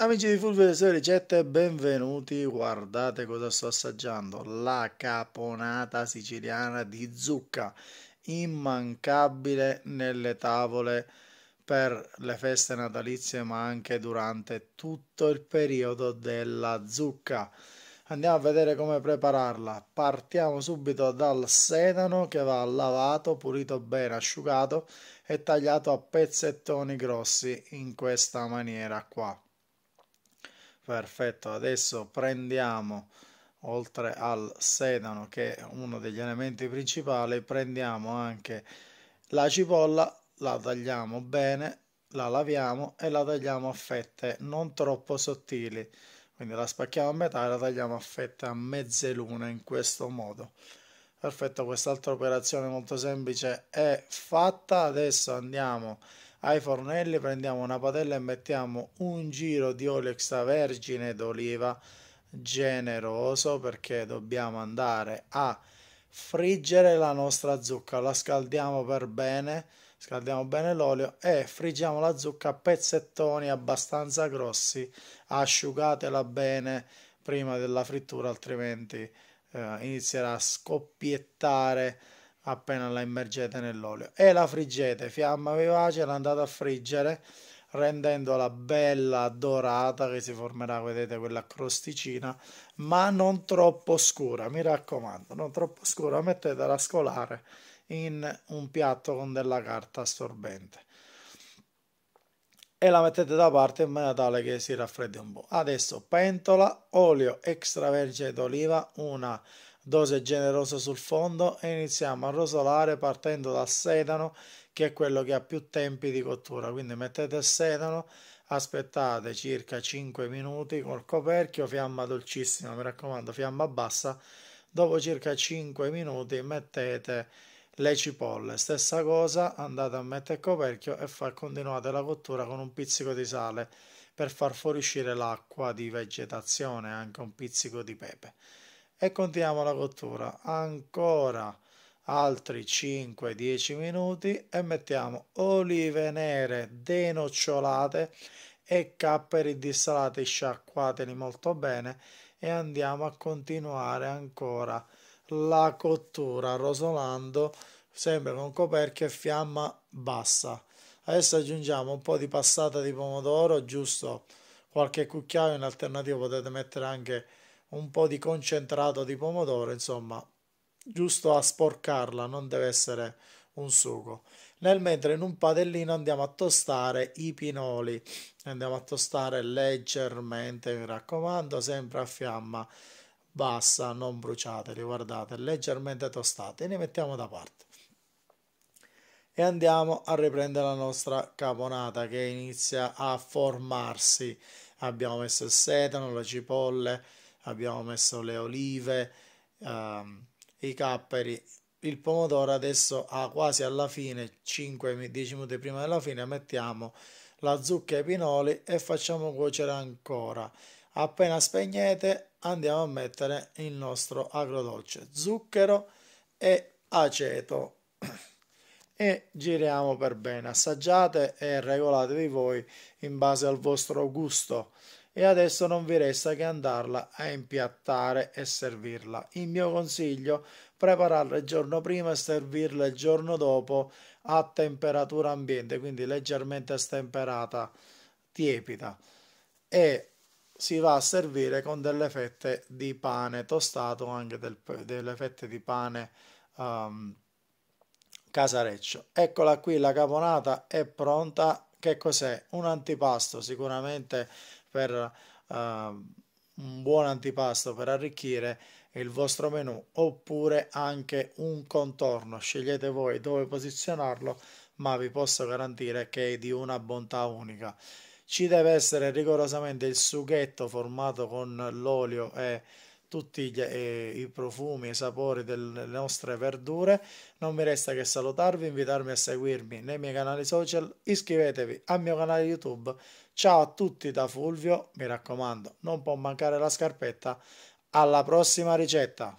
Amici di Fulvio e ricette, benvenuti. Guardate cosa sto assaggiando: la caponata siciliana di zucca, immancabile nelle tavole per le feste natalizie, ma anche durante tutto il periodo della zucca. Andiamo a vedere come prepararla. Partiamo subito dal sedano che va lavato, pulito bene, asciugato e tagliato a pezzettoni grossi in questa maniera qua Perfetto, adesso prendiamo, oltre al sedano che è uno degli elementi principali, prendiamo anche la cipolla, la tagliamo bene, la laviamo e la tagliamo a fette non troppo sottili. Quindi la spacchiamo a metà e la tagliamo a fette a mezzeluna in questo modo. Perfetto, quest'altra operazione molto semplice è fatta. Adesso andiamo a ai fornelli prendiamo una padella e mettiamo un giro di olio extravergine d'oliva generoso perché dobbiamo andare a friggere la nostra zucca la scaldiamo per bene scaldiamo bene l'olio e friggiamo la zucca a pezzettoni abbastanza grossi asciugatela bene prima della frittura altrimenti eh, inizierà a scoppiettare appena la immergete nell'olio e la friggete fiamma vivace l'andate a friggere rendendola bella dorata che si formerà vedete quella crosticina ma non troppo scura mi raccomando non troppo scura mettetela a scolare in un piatto con della carta assorbente e la mettete da parte in maniera tale che si raffreddi un po' adesso pentola olio extravergine d'oliva una dose generosa sul fondo e iniziamo a rosolare partendo dal sedano che è quello che ha più tempi di cottura quindi mettete il sedano aspettate circa 5 minuti col coperchio fiamma dolcissima mi raccomando fiamma bassa dopo circa 5 minuti mettete le cipolle stessa cosa andate a mettere il coperchio e far, continuate la cottura con un pizzico di sale per far fuoriuscire l'acqua di vegetazione anche un pizzico di pepe e continuiamo la cottura ancora altri 5-10 minuti e mettiamo olive nere denocciolate e capperi dissalati sciacquateli molto bene e andiamo a continuare ancora la cottura rosolando sempre con coperchio e fiamma bassa adesso aggiungiamo un po' di passata di pomodoro giusto qualche cucchiaio in alternativa potete mettere anche un po' di concentrato di pomodoro, insomma, giusto a sporcarla, non deve essere un sugo. Nel mentre in un padellino andiamo a tostare i pinoli, andiamo a tostare leggermente, mi raccomando, sempre a fiamma bassa, non bruciateli, guardate, leggermente tostati, li mettiamo da parte. E andiamo a riprendere la nostra caponata che inizia a formarsi. Abbiamo messo il setano, le cipolle, abbiamo messo le olive, ehm, i capperi, il pomodoro adesso ha ah, quasi alla fine, 5-10 minuti prima della fine, mettiamo la zucca e i pinoli e facciamo cuocere ancora. Appena spegnete andiamo a mettere il nostro agrodolce, zucchero e aceto e giriamo per bene. Assaggiate e regolatevi voi in base al vostro gusto e adesso non vi resta che andarla a impiattare e servirla. Il mio consiglio è prepararla il giorno prima e servirla il giorno dopo a temperatura ambiente, quindi leggermente stemperata, tiepida e si va a servire con delle fette di pane tostato, anche del, delle fette di pane um, casareccio. Eccola qui, la caponata è pronta. Che cos'è? Un antipasto sicuramente per uh, un buon antipasto per arricchire il vostro menu oppure anche un contorno scegliete voi dove posizionarlo ma vi posso garantire che è di una bontà unica ci deve essere rigorosamente il sughetto formato con l'olio e tutti gli, eh, i profumi e i sapori delle nostre verdure, non mi resta che salutarvi, invitarmi a seguirmi nei miei canali social, iscrivetevi al mio canale YouTube. Ciao a tutti da Fulvio, mi raccomando, non può mancare la scarpetta. Alla prossima ricetta!